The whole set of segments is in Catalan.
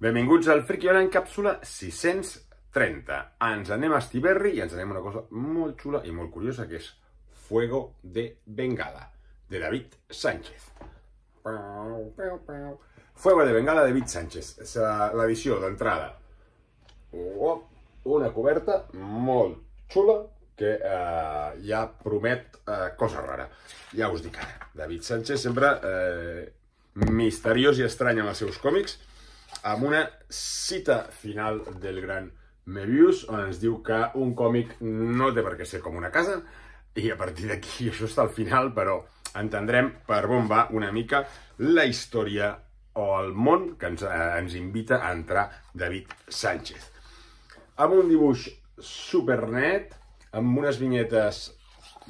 Benvinguts al Friki Hora en càpsula 630. Ens anem a Estiberri i ens anem a una cosa molt xula i molt curiosa, que és Fuego de Bengala, de David Sánchez. Fuego de Bengala, de David Sánchez. És l'edició d'entrada. Oh, una coberta molt xula que eh, ja promet eh, cosa rara. Ja us dic ara, David Sánchez sempre eh, misteriós i estrany en els seus còmics, amb una cita final del gran Mebius, on ens diu que un còmic no té per què ser com una casa, i a partir d'aquí, això està al final, però entendrem per on va una mica la història o el món que ens, eh, ens invita a entrar David Sánchez. Amb un dibuix supernet, amb unes vinyetes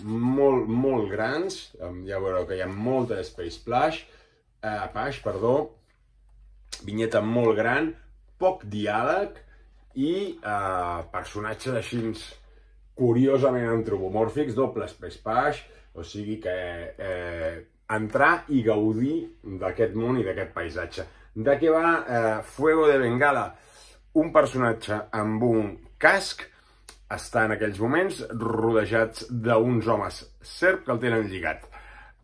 molt, molt grans, ja veureu que hi ha molta Space splash, eh, Pash, perdó, vinyeta molt gran, poc diàleg i eh, personatges així curiosament antropomòrfics, doble pespaix, o sigui que eh, entrar i gaudir d'aquest món i d'aquest paisatge. De què va eh, Fuego de Bengala? Un personatge amb un casc està en aquells moments rodejats d'uns homes serp que el tenen lligat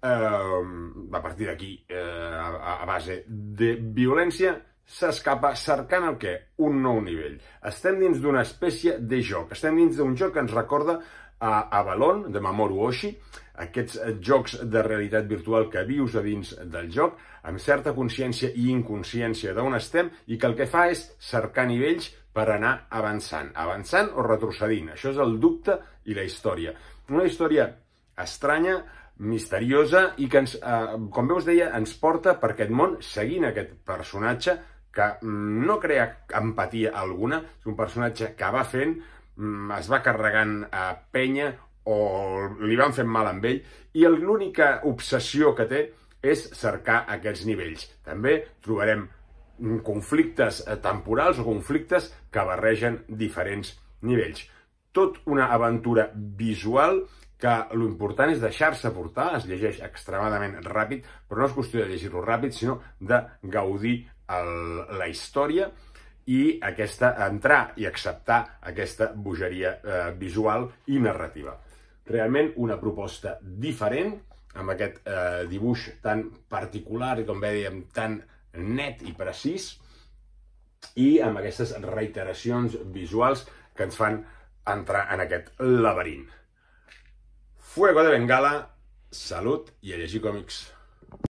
eh, a partir d'aquí, eh, a, a base de violència, s'escapa cercant el què? Un nou nivell. Estem dins d'una espècie de joc, estem dins d'un joc que ens recorda a Avalon, de Mamoru Oshii, aquests eh, jocs de realitat virtual que vius a dins del joc, amb certa consciència i inconsciència d'on estem, i que el que fa és cercar nivells per anar avançant, avançant o retrocedint. Això és el dubte i la història. Una història estranya, misteriosa i que, ens, eh, com bé us deia, ens porta per aquest món seguint aquest personatge que no crea empatia alguna, és un personatge que va fent, mm, es va carregant a penya o li van fent mal amb ell i l'única obsessió que té és cercar aquests nivells. També trobarem conflictes eh, temporals o conflictes que barregen diferents nivells. Tot una aventura visual que l'important és deixar-se portar, es llegeix extremadament ràpid, però no és qüestió de llegir-lo ràpid, sinó de gaudir el, la història i aquesta, entrar i acceptar aquesta bogeria eh, visual i narrativa. Realment una proposta diferent, amb aquest eh, dibuix tan particular i, com bé dèiem, tan net i precís, i amb aquestes reiteracions visuals que ens fan entrar en aquest laberint. Fuego de Bengala, Salud y LG Comics.